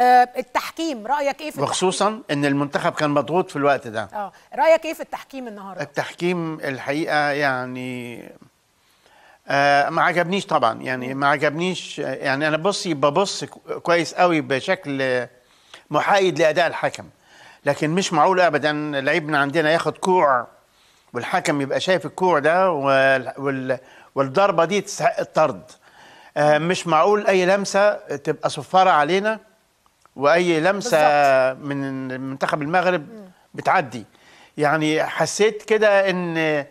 آه، التحكيم رايك ايه في وخصوصا التحكيم؟ ان المنتخب كان مضغوط في الوقت ده اه رايك ايه في التحكيم النهارده التحكيم الحقيقه يعني آه ما عجبنيش طبعا يعني ما عجبنيش يعني انا بصي ببص كويس قوي بشكل محايد لاداء الحكم لكن مش معقول ابدا لعيبنا عندنا ياخد كوع والحكم يبقى شايف الكوع ده وال والضربه دي تستحق الطرد آه، مش معقول اي لمسه تبقى صفاره علينا واي لمسه بالزبط. من منتخب المغرب بتعدي يعني حسيت كده ان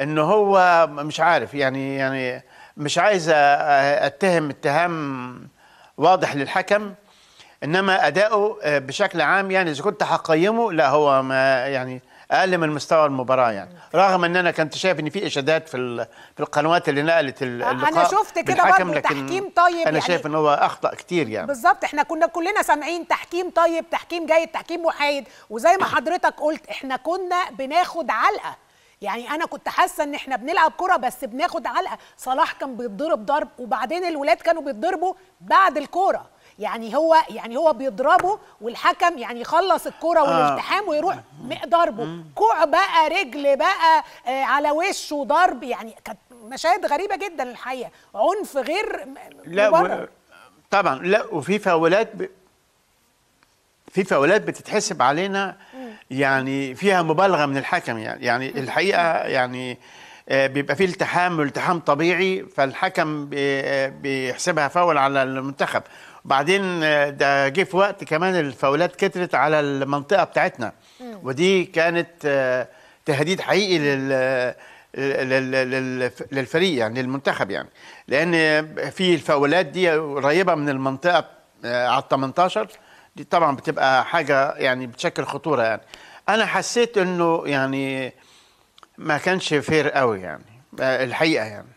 ان هو مش عارف يعني يعني مش عايز اتهم اتهام واضح للحكم انما اداؤه بشكل عام يعني اذا كنت هقيمه لا هو ما يعني اقل من مستوى المباراه يعني رغم ان انا كنت شايف ان في اشادات في في القنوات اللي نقلت آه، اللقاء انا شفت كده برضه تحكيم طيب انا يعني شايف ان هو اخطا كتير يعني بالظبط احنا كنا كلنا سامعين تحكيم طيب تحكيم جيد تحكيم محايد وزي ما حضرتك قلت احنا كنا بناخد علقه يعني انا كنت حاسه ان احنا بنلعب كره بس بناخد علقه صلاح كان بيتضرب ضرب وبعدين الولاد كانوا بيتضربوا بعد الكوره يعني هو يعني هو بيضربه والحكم يعني يخلص الكوره آه. والالتحام ويروح ضربه كوع بقى رجل بقى آه على وشه ضرب يعني كانت مشاهد غريبه جدا الحقيقه عنف غير لا و... طبعا لا وفي فاولات ب... في فاولات بتتحسب علينا يعني فيها مبالغه من الحكم يعني يعني الحقيقه يعني آه، بيبقى فيه التحام التحام طبيعي فالحكم آه، بيحسبها فاول على المنتخب بعدين آه، ده جه في وقت كمان الفاولات كترت على المنطقه بتاعتنا ودي كانت تهديد حقيقي لل للفريق يعني للمنتخب يعني لان في الفاولات دي قريبه من المنطقه على ال 18 دي طبعا بتبقى حاجه يعني بتشكل خطوره يعني انا حسيت انه يعني ما كانش فير قوي يعني آه، الحقيقه يعني